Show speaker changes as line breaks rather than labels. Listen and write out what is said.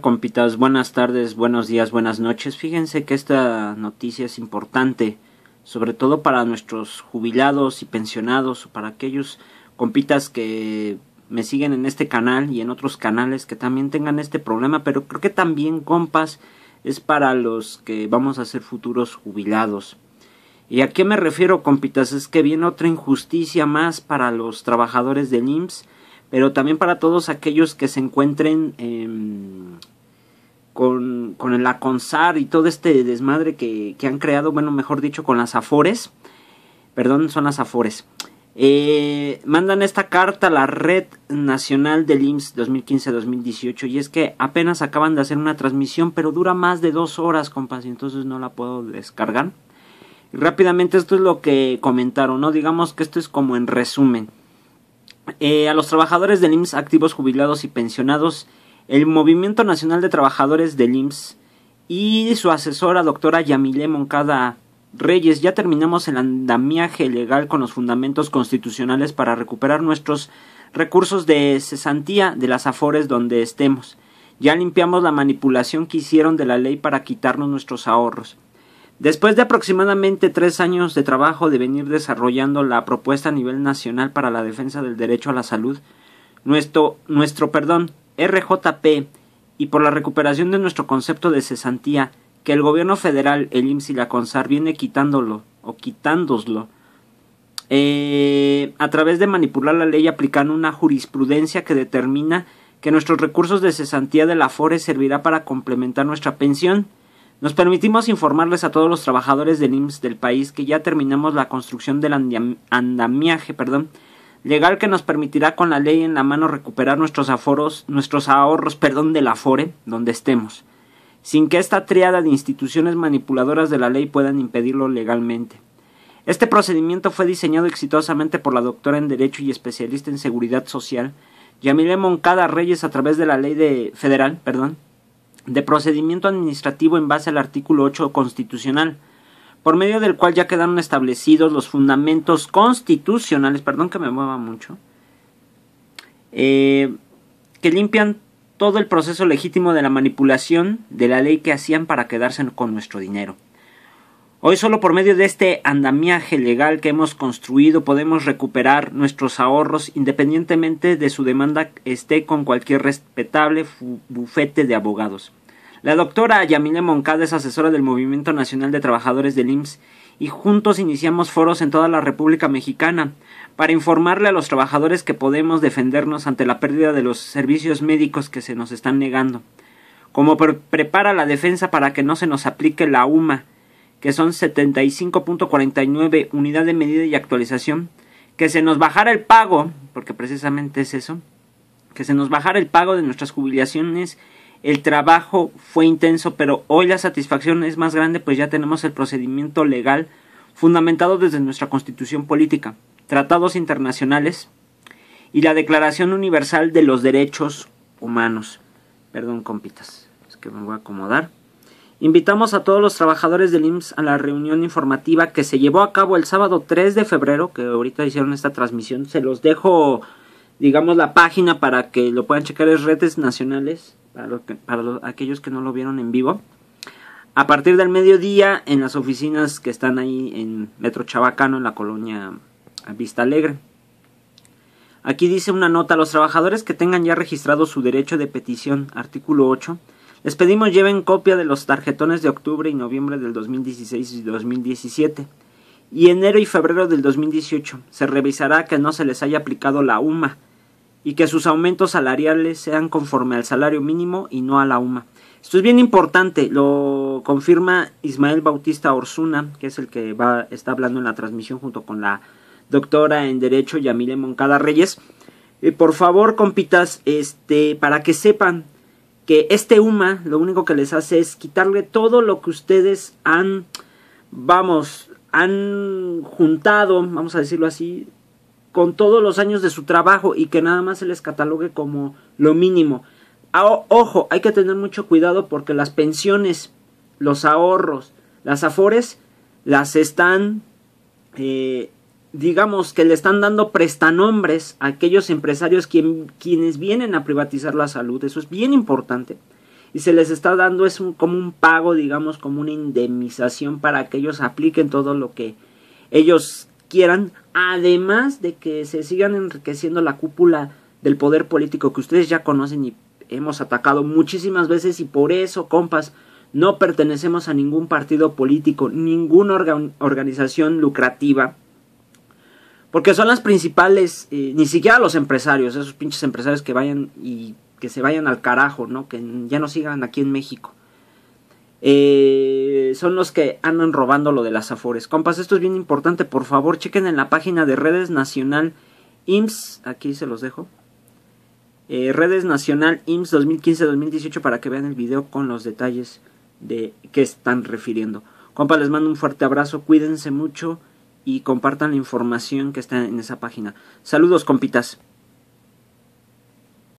compitas? Buenas tardes, buenos días, buenas noches. Fíjense que esta noticia es importante, sobre todo para nuestros jubilados y pensionados, para aquellos compitas que me siguen en este canal y en otros canales que también tengan este problema, pero creo que también, compas, es para los que vamos a ser futuros jubilados. ¿Y a qué me refiero, compitas? Es que viene otra injusticia más para los trabajadores del IMSS pero también para todos aquellos que se encuentren em, con, el la y todo este desmadre que, han creado, bueno, mejor dicho, con las AFORES, perdón, son las AFORES. Eh, mandan esta carta a la Red Nacional del IMSS 2015-2018 y es que apenas acaban de hacer una transmisión pero dura más de dos horas compas y entonces no la puedo descargar rápidamente esto es lo que comentaron no digamos que esto es como en resumen eh, a los trabajadores del IMSS activos, jubilados y pensionados, el Movimiento Nacional de Trabajadores del IMSS y su asesora doctora Yamile Moncada Reyes, ya terminamos el andamiaje legal con los fundamentos constitucionales para recuperar nuestros recursos de cesantía de las afores donde estemos. Ya limpiamos la manipulación que hicieron de la ley para quitarnos nuestros ahorros. Después de aproximadamente tres años de trabajo de venir desarrollando la propuesta a nivel nacional para la defensa del derecho a la salud, nuestro, nuestro perdón, RJP, y por la recuperación de nuestro concepto de cesantía, que el gobierno federal, el IMSS y la CONSAR viene quitándolo o quitándoslo eh, a través de manipular la ley aplicando una jurisprudencia que determina que nuestros recursos de cesantía de la FORE servirá para complementar nuestra pensión nos permitimos informarles a todos los trabajadores del IMSS del país que ya terminamos la construcción del andamiaje, perdón, legal que nos permitirá con la ley en la mano recuperar nuestros aforos, nuestros ahorros, perdón, del afore donde estemos, sin que esta triada de instituciones manipuladoras de la ley puedan impedirlo legalmente. Este procedimiento fue diseñado exitosamente por la doctora en Derecho y especialista en Seguridad Social, Yamile Moncada Reyes a través de la ley de federal, perdón, de procedimiento administrativo en base al artículo 8 constitucional, por medio del cual ya quedaron establecidos los fundamentos constitucionales, perdón que me mueva mucho, eh, que limpian todo el proceso legítimo de la manipulación de la ley que hacían para quedarse con nuestro dinero. Hoy solo por medio de este andamiaje legal que hemos construido podemos recuperar nuestros ahorros independientemente de su demanda esté con cualquier respetable bufete de abogados. La doctora Yamile Moncada es asesora del Movimiento Nacional de Trabajadores del IMSS y juntos iniciamos foros en toda la República Mexicana para informarle a los trabajadores que podemos defendernos ante la pérdida de los servicios médicos que se nos están negando, como prepara la defensa para que no se nos aplique la UMA que son 75.49 unidad de medida y actualización, que se nos bajara el pago, porque precisamente es eso, que se nos bajara el pago de nuestras jubilaciones, el trabajo fue intenso, pero hoy la satisfacción es más grande, pues ya tenemos el procedimiento legal fundamentado desde nuestra constitución política, tratados internacionales y la Declaración Universal de los Derechos Humanos. Perdón, compitas, es que me voy a acomodar. Invitamos a todos los trabajadores del IMSS a la reunión informativa que se llevó a cabo el sábado 3 de febrero, que ahorita hicieron esta transmisión. Se los dejo, digamos, la página para que lo puedan checar. en Redes Nacionales, para, para aquellos que no lo vieron en vivo. A partir del mediodía, en las oficinas que están ahí en Metro Chabacano, en la colonia Vista Alegre. Aquí dice una nota, los trabajadores que tengan ya registrado su derecho de petición, artículo 8, les pedimos lleven copia de los tarjetones de octubre y noviembre del 2016 y 2017 y enero y febrero del 2018. Se revisará que no se les haya aplicado la UMA y que sus aumentos salariales sean conforme al salario mínimo y no a la UMA. Esto es bien importante, lo confirma Ismael Bautista Orsuna, que es el que va, está hablando en la transmisión junto con la doctora en Derecho Yamile Moncada Reyes. Eh, por favor, compitas, este, para que sepan que este UMA lo único que les hace es quitarle todo lo que ustedes han, vamos, han juntado, vamos a decirlo así, con todos los años de su trabajo y que nada más se les catalogue como lo mínimo. Ah, ojo, hay que tener mucho cuidado porque las pensiones, los ahorros, las afores, las están eh, digamos que le están dando prestanombres a aquellos empresarios quienes vienen a privatizar la salud, eso es bien importante. Y se les está dando es como un pago, digamos, como una indemnización para que ellos apliquen todo lo que ellos quieran, además de que se sigan enriqueciendo la cúpula del poder político que ustedes ya conocen y hemos atacado muchísimas veces y por eso, compas, no pertenecemos a ningún partido político, ninguna organización lucrativa porque son las principales, eh, ni siquiera los empresarios, esos pinches empresarios que vayan y que se vayan al carajo, ¿no? Que ya no sigan aquí en México. Eh, son los que andan robando lo de las afores. Compas, esto es bien importante, por favor, chequen en la página de Redes Nacional IMSS, aquí se los dejo. Eh, redes Nacional IMSS 2015-2018 para que vean el video con los detalles de qué están refiriendo. Compas, les mando un fuerte abrazo, cuídense mucho y compartan la información que está en esa página. Saludos, compitas.